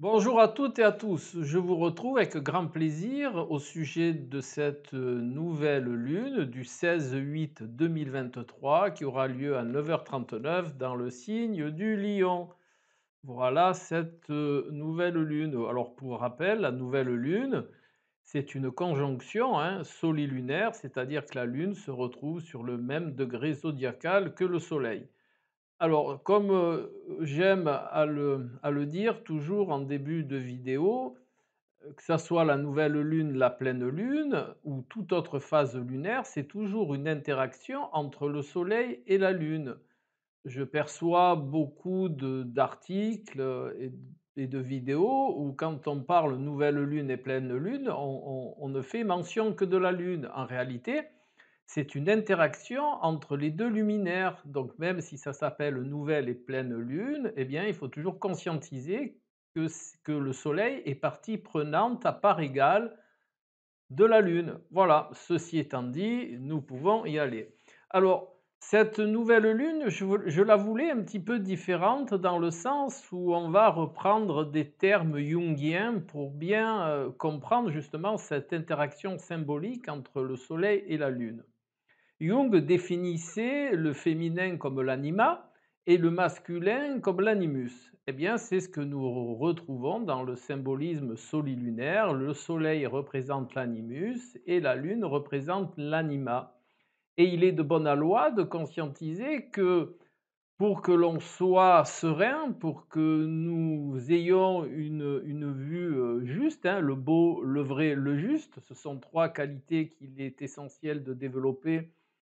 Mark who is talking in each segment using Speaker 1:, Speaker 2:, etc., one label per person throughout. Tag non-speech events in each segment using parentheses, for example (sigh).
Speaker 1: Bonjour à toutes et à tous. Je vous retrouve avec grand plaisir au sujet de cette euh, nouvelle lune du 16-8-2023 qui aura lieu à 9h39 dans le signe du lion. Voilà cette euh, nouvelle lune. Alors pour rappel, la nouvelle lune, c'est une conjonction hein, solilunaire, c'est-à-dire que la lune se retrouve sur le même degré zodiacal que le soleil. Alors, comme euh, j'aime à le, dire toujours en début de vidéo, euh, que ce soit la nouvelle lune, la pleine lune ou toute autre phase lunaire, c'est toujours une interaction entre le soleil et la lune. Je perçois beaucoup d'articles euh, et, de vidéos où quand on parle nouvelle lune et pleine lune, on ne fait mention que de la lune. En réalité, c'est une interaction entre les deux luminaires. Donc même si ça s'appelle nouvelle et pleine lune, eh bien il faut toujours conscientiser que, le Soleil est partie prenante à part égale de la lune. Voilà, ceci étant dit, nous pouvons y aller. Alors, cette nouvelle lune, je, la voulais un petit peu différente dans le sens où on va reprendre des termes jungiens pour bien euh, comprendre justement cette interaction symbolique entre le Soleil et la Lune. Jung définissait le féminin comme l'anima et le masculin comme l'animus. Eh bien, c'est ce que nous retrouvons dans le symbolisme solilunaire. Le soleil représente l'animus et la lune représente l'anima. Et il est de bonne loi de conscientiser que pour que l'on soit serein, pour que nous ayons une, vue euh, juste, hein, le beau, le vrai, le juste, ce sont trois qualités qu'il est essentiel de développer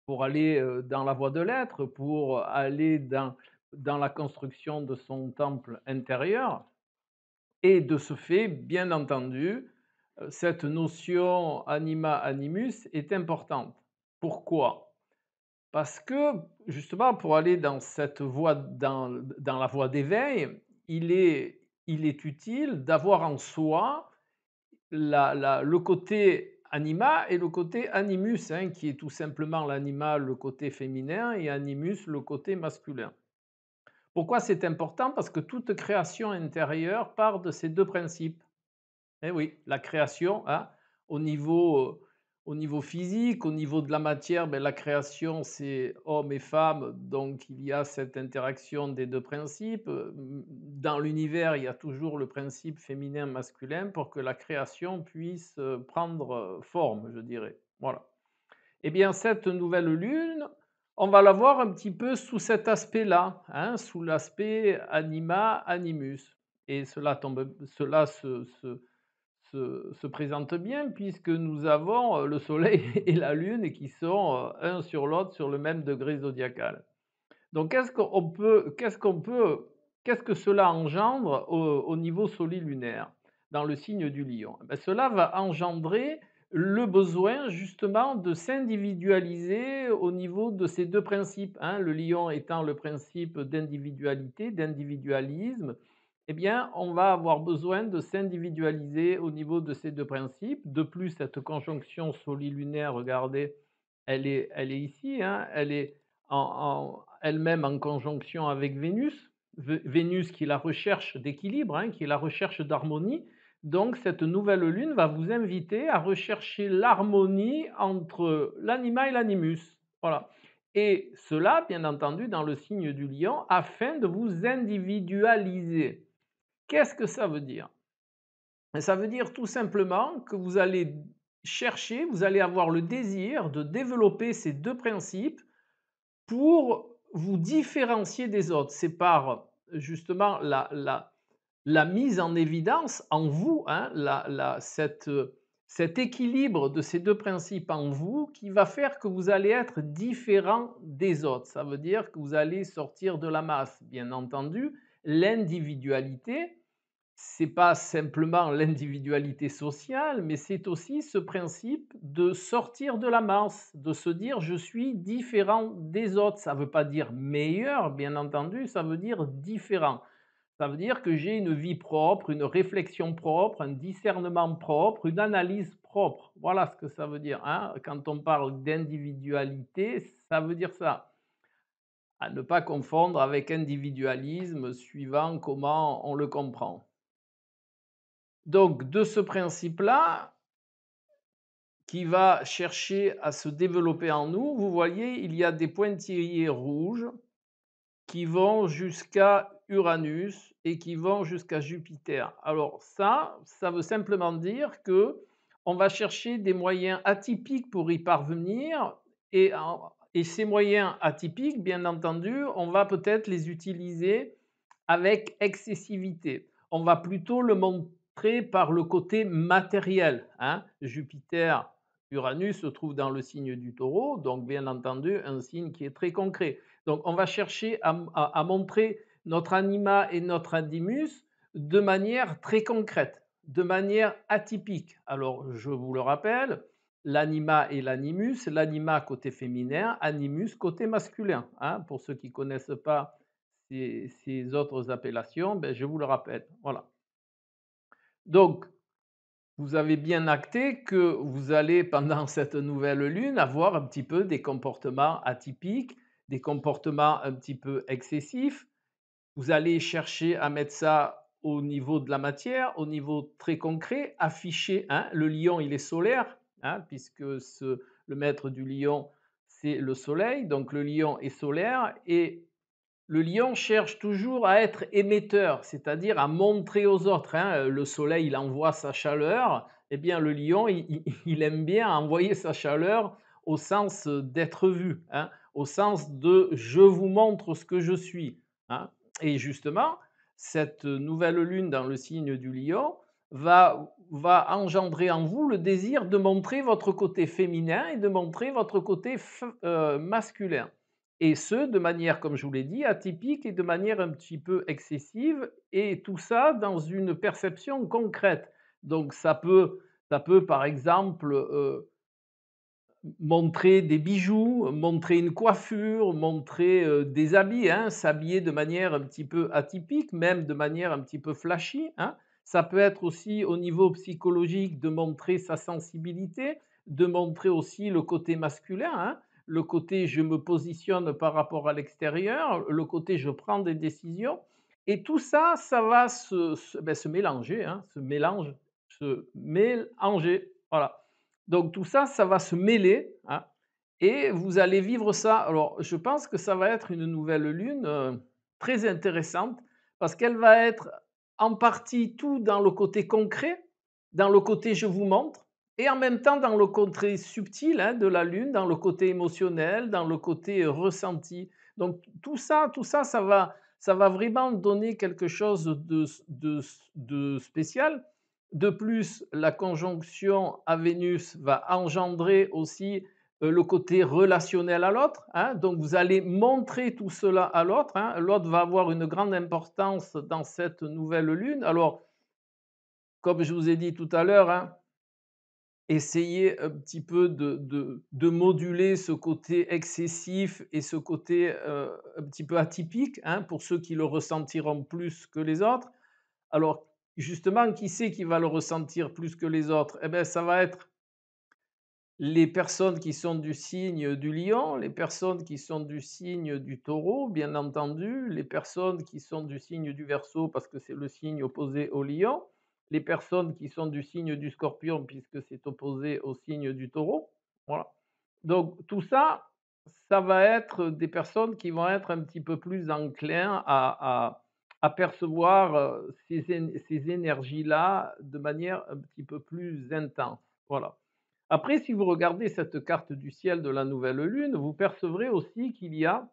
Speaker 1: pour aller dans la voie de l'être, pour aller dans, dans la construction de son temple intérieur. Et de ce fait, bien entendu, cette notion anima-animus est importante. Pourquoi Parce que justement, pour aller dans cette voie, dans, la voie d'éveil, il est, il est utile d'avoir en soi le côté anima et le côté animus, hein, qui est tout simplement l'anima, le côté féminin, et animus, le côté masculin. Pourquoi c'est important Parce que toute création intérieure part de ces deux principes. Eh oui, la création, hein, au niveau euh, au niveau physique, au niveau de la matière, ben, la création, c'est homme et femme, donc il y a cette interaction des deux principes. Dans l'univers, il y a toujours le principe féminin-masculin pour que la création puisse euh, prendre euh, forme, je dirais. Voilà. Eh bien, cette nouvelle lune, on va la voir un petit peu sous cet aspect-là, hein, sous l'aspect anima-animus. Et cela, tombe, cela se se, présente bien puisque nous avons euh, le Soleil (laughs) et la Lune qui sont euh, un sur l'autre sur le même degré zodiacal. Donc qu'est-ce qu'on peut, qu'est-ce que cela engendre au, niveau niveau lunaire dans le signe du Lion eh ben, Cela va engendrer le besoin justement de s'individualiser au niveau de ces deux principes, hein, le lion étant le principe d'individualité, d'individualisme, eh bien, on va avoir besoin de s'individualiser au niveau de ces deux principes. De plus, cette conjonction soli-lunaire, regardez, elle est, ici, elle est hein. elle-même en conjonction avec Vénus, Vénus qui est la recherche d'équilibre, hein, qui est la recherche d'harmonie. Donc, cette nouvelle lune va vous inviter à rechercher l'harmonie entre l'anima et l'animus. Et cela, bien entendu, dans le signe du lion, afin de vous individualiser. Qu'est-ce que ça veut dire Ça veut dire tout simplement que vous allez chercher, vous allez avoir le désir de développer ces deux principes pour vous différencier des autres. C'est par justement la, mise en évidence en vous, hein, euh, cet équilibre de ces deux principes en vous qui va faire que vous allez être différent des autres. Ça veut dire que vous allez sortir de la masse, bien entendu. L'individualité, c'est pas simplement l'individualité sociale, mais c'est aussi ce principe de sortir de la masse, de se dire je suis différent des autres. Ça ne veut pas dire meilleur, bien entendu, ça veut dire différent. Ça veut dire que j'ai une vie propre, une réflexion propre, un discernement propre, une analyse propre. Voilà ce que ça veut dire. Hein. Quand on parle d'individualité, ça veut dire ça à ne pas confondre avec individualisme suivant comment on le comprend. Donc de ce principe-là, qui va chercher à se développer en nous, vous voyez, il y a des pointillés rouges qui vont jusqu'à Uranus et qui vont jusqu'à Jupiter. Alors ça, ça veut simplement dire que on va chercher des moyens atypiques pour y parvenir et, ces moyens atypiques, bien entendu, on va peut-être les utiliser avec excessivité. On va plutôt le, monter par le côté matériel. Hein. Jupiter, Uranus se trouve dans le signe du taureau, donc bien entendu un signe qui est très concret. Donc on va chercher à, montrer notre anima et notre animus de manière très concrète, de manière atypique. Alors je vous le rappelle, l'anima et l'animus, l'anima côté féminin, animus côté masculin. Hein. Pour ceux qui ne connaissent pas ces, autres appellations, ben, je vous le rappelle. Voilà. Donc, vous avez bien acté que vous allez, pendant (laughs) cette nouvelle lune, avoir un petit peu des comportements atypiques, des comportements un petit peu excessifs. Vous allez chercher à mettre ça au niveau de la matière, au niveau très concret, afficher. Hein, le lion, il est solaire, hein, puisque le maître du lion, c'est le soleil. Donc le lion est solaire et le lion cherche toujours à être émetteur, c'est-à-dire à montrer aux autres. Hein. Euh, le soleil, il envoie sa chaleur. Eh bien, le lion, il, (laughs) aime bien envoyer sa chaleur au sens d'être vu, hein, au sens de je vous montre ce que je suis. Hein. Et justement, cette nouvelle lune dans le signe du lion va, engendrer en vous le désir de montrer votre côté féminin et de montrer votre côté euh, masculin et ce, de manière, comme je vous l'ai dit, atypique et de manière un petit peu excessive, et tout ça dans une perception concrète. Donc ça peut, ça peut par exemple, euh, montrer des bijoux, montrer une coiffure, montrer euh, des habits, hein, s'habiller de manière un petit peu atypique, même de manière un petit peu flashy. Hein. Ça peut être aussi au niveau psychologique de montrer sa sensibilité, de montrer aussi le côté masculin. Hein le côté je me positionne par rapport à l'extérieur, le côté je prends des décisions. Et tout ça, ça va se, ben, mélanger, hein, se mélange, se mélanger. Voilà. Donc tout ça, ça va se mêler. Hein, et vous allez vivre ça. Alors je pense que ça va être une nouvelle lune euh, très intéressante parce qu'elle va être en partie tout dans le côté concret, dans le côté je vous montre, et en même temps, dans le côté subtil hein, de la Lune, dans le côté émotionnel, dans le côté ressenti. Donc tout ça, tout ça, ça va, ça va vraiment donner quelque chose de, de, spécial. De plus, la conjonction à Vénus va engendrer aussi euh, le côté relationnel à l'autre. Hein. Donc vous allez montrer tout cela à l'autre. Hein. L'autre va avoir une grande importance dans cette nouvelle lune. Alors, comme je vous ai dit tout à l'heure, hein, essayer un petit peu de, moduler ce côté excessif et ce côté euh, un petit peu atypique hein, pour ceux qui le ressentiront plus que les autres. Alors justement, qui c'est qui va le ressentir plus que les autres Eh bien, ça va être les personnes qui sont du signe du lion, les personnes qui sont du signe du taureau, bien entendu, les personnes qui sont du signe du verso parce que c'est le signe opposé au lion, les personnes qui sont du signe du scorpion, puisque c'est opposé au signe du taureau. Voilà. Donc tout ça, ça va être des personnes qui vont être un petit peu plus enclins à, percevoir euh, ces, énergies-là de manière un petit peu plus intense. Voilà. Après, si vous regardez cette carte du ciel de la nouvelle lune, vous percevrez aussi qu'il y a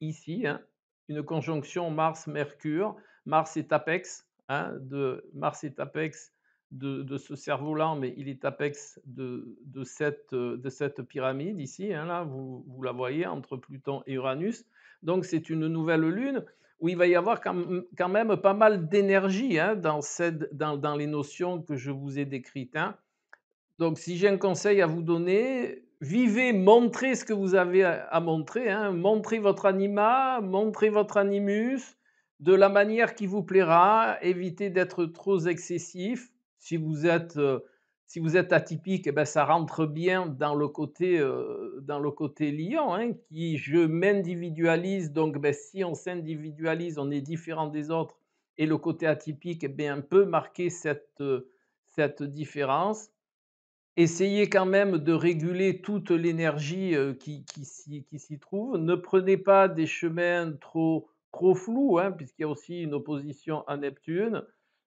Speaker 1: ici hein, une conjonction Mars-Mercure. Mars est apex, Hein, de Mars est apex de, ce cerveau là, mais il est apex de, euh, cette, pyramide ici, hein, là, vous, la voyez, entre Pluton et Uranus. Donc c'est une nouvelle lune où il va y avoir quand même pas mal d'énergie hein, dans, dans, les notions que je vous ai décrites. Donc si j'ai un conseil à vous donner, vivez, montrez ce que vous avez à, montrer, montrez votre anima, montrez votre animus, de la manière qui vous plaira, évitez d'être trop excessif. Si vous êtes, euh, si vous êtes atypique, eh ben, ça rentre bien dans le côté, euh, dans le côté liant, hein, qui je m'individualise. Donc ben, si on s'individualise, on est différent des autres. Et le côté atypique eh bien, peut marquer cette, euh, différence. Essayez quand même de réguler toute l'énergie qui s'y trouve. Ne prenez pas des chemins trop trop flou, hein, puisqu'il y a aussi une opposition à Neptune.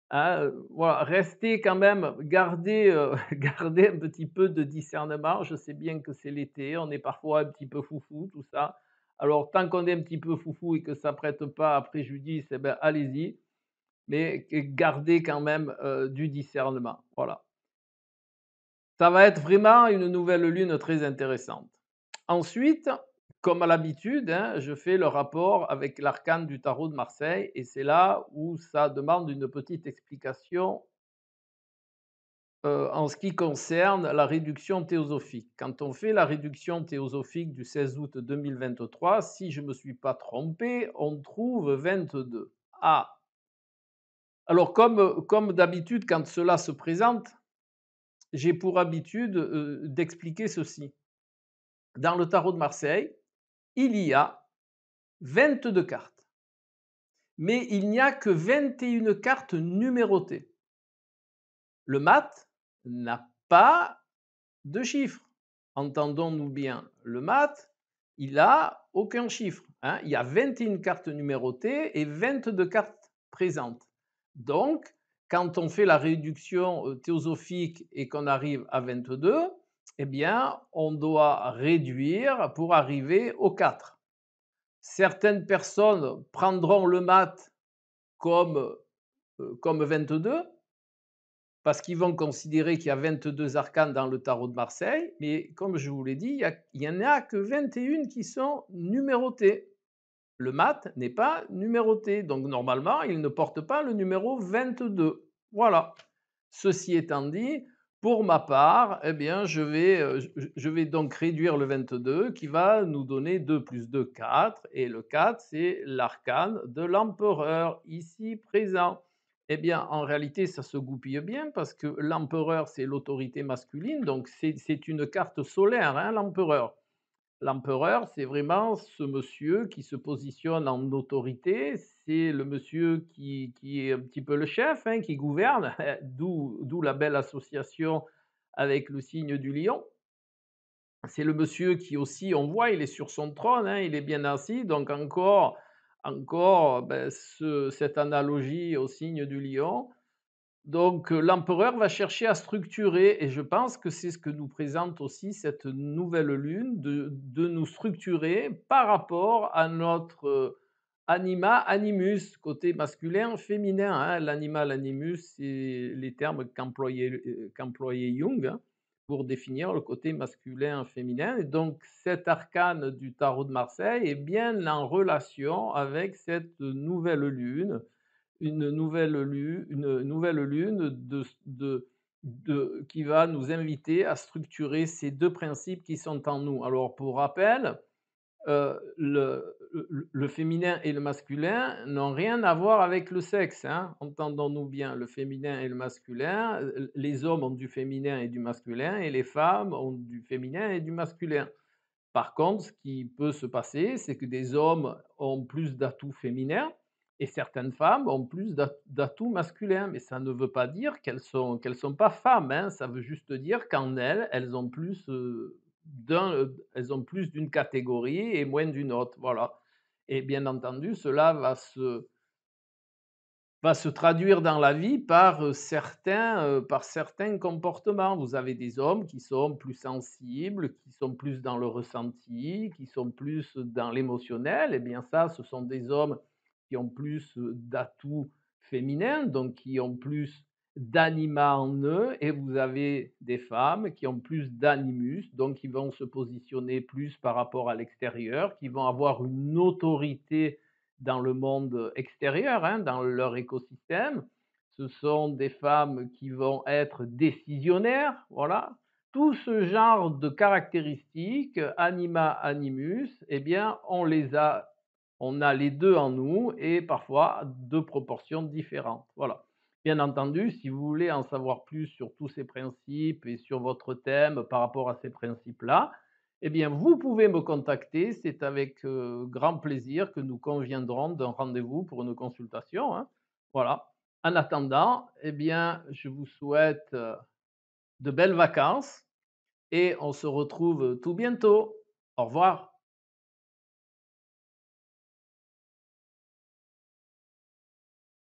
Speaker 1: Hein, euh, voilà, restez quand même, gardez, euh, (laughs) un petit peu de discernement. Je sais bien que c'est l'été, on est parfois un petit peu foufou, tout ça. Alors, tant qu'on est un petit peu foufou et que ça ne prête pas à préjudice, eh ben, allez-y. Mais gardez quand même euh, du discernement. Voilà. Ça va être vraiment une nouvelle lune très intéressante. Ensuite, comme à l'habitude, hein, je fais le rapport avec l'arcane du tarot de Marseille et c'est là où ça demande une petite explication euh, en ce qui concerne la réduction théosophique. Quand on fait la réduction théosophique du 16 août 2023, si je ne me suis pas trompé, on trouve 22. Ah Alors comme, comme d'habitude, quand cela se présente, j'ai pour habitude euh, d'expliquer ceci. Dans le tarot de Marseille, il y a 22 cartes. Mais il n'y a que 21 cartes numérotées. Le mat n'a pas de chiffres. Entendons-nous bien, le mat, il n'a aucun chiffre. Hein. il y a 21 cartes numérotées et 22 cartes présentes. Donc, quand on fait la réduction euh, théosophique et qu'on arrive à 22, eh bien, on doit réduire pour arriver aux 4. Certaines personnes prendront le mat comme, euh, comme 22, parce qu'ils vont considérer qu'il y a 22 arcanes dans le tarot de Marseille, mais comme je vous l'ai dit, il n'y en a que 21 qui sont numérotés. Le mat n'est pas numéroté, donc normalement, il ne porte pas le numéro 22. Voilà. Ceci étant dit, pour ma part, eh bien, je vais, euh, je vais donc réduire le 22 qui va nous donner 2 plus 2, 4. Et le 4, c'est l'arcane de l'empereur ici présent. Eh bien, en réalité, ça se goupille bien parce que l'empereur, c'est l'autorité masculine, donc c'est une carte solaire, hein, l'empereur. L'empereur, c'est vraiment ce monsieur qui se positionne en autorité, c'est le monsieur qui, est un petit peu le chef, hein, qui gouverne, (laughs) d'où la belle association avec le signe du lion. C'est le monsieur qui aussi, on voit, il est sur son trône, hein, il est bien assis, donc encore, encore ben, cette analogie au signe du lion. Donc euh, l'empereur va chercher à structurer, et je pense que c'est ce que nous présente aussi cette nouvelle lune, de, nous structurer par rapport à notre euh, anima, animus, côté masculin, féminin. Hein. L'animal, animus, c'est les termes qu'employait, euh, Jung hein, pour définir le côté masculin, féminin. donc cet arcane du tarot de Marseille est eh bien en relation avec cette nouvelle lune une nouvelle lune, une nouvelle lune de, de, de, qui va nous inviter à structurer ces deux principes qui sont en nous. Alors pour rappel, euh, le, féminin et le masculin n'ont rien à voir avec le sexe. Hein, entendons-nous bien, le féminin et le masculin, euh, les hommes ont du féminin et du masculin, et les femmes ont du féminin et du masculin. Par contre, ce qui peut se passer, c'est que des hommes ont plus d'atouts féminins, et certaines femmes ont plus d'atouts masculins, mais ça ne veut pas dire qu'elles sont qu'elles sont pas femmes. Hein. Ça veut juste dire qu'en elles, elles ont plus euh, d'un, euh, ont plus d'une catégorie et moins d'une autre. Voilà. Et bien entendu, cela va se va se traduire dans la vie par euh, certains, par certains comportements. Vous avez des hommes qui sont plus sensibles, qui sont plus dans le ressenti, qui sont plus dans l'émotionnel. Et eh bien ça, ce sont des hommes qui ont plus d'atouts féminins, donc qui ont plus d'anima en eux, et vous avez des femmes qui ont plus d'animus, donc qui vont se positionner plus par rapport à l'extérieur, qui vont avoir une autorité dans le monde extérieur, hein, dans leur écosystème. Ce sont des femmes qui vont être décisionnaires, voilà. Tout ce genre de caractéristiques, anima, animus, eh bien, on les a on a les deux en nous et parfois deux proportions différentes. Voilà. Bien entendu, si vous voulez en savoir plus sur tous ces principes et sur votre thème par rapport à ces principes-là, eh bien, vous pouvez me contacter. C'est avec euh, grand plaisir que nous conviendrons d'un rendez-vous pour une consultation. Hein. Voilà. En attendant, eh bien, je vous souhaite euh, de belles vacances et on se retrouve tout bientôt. Au revoir.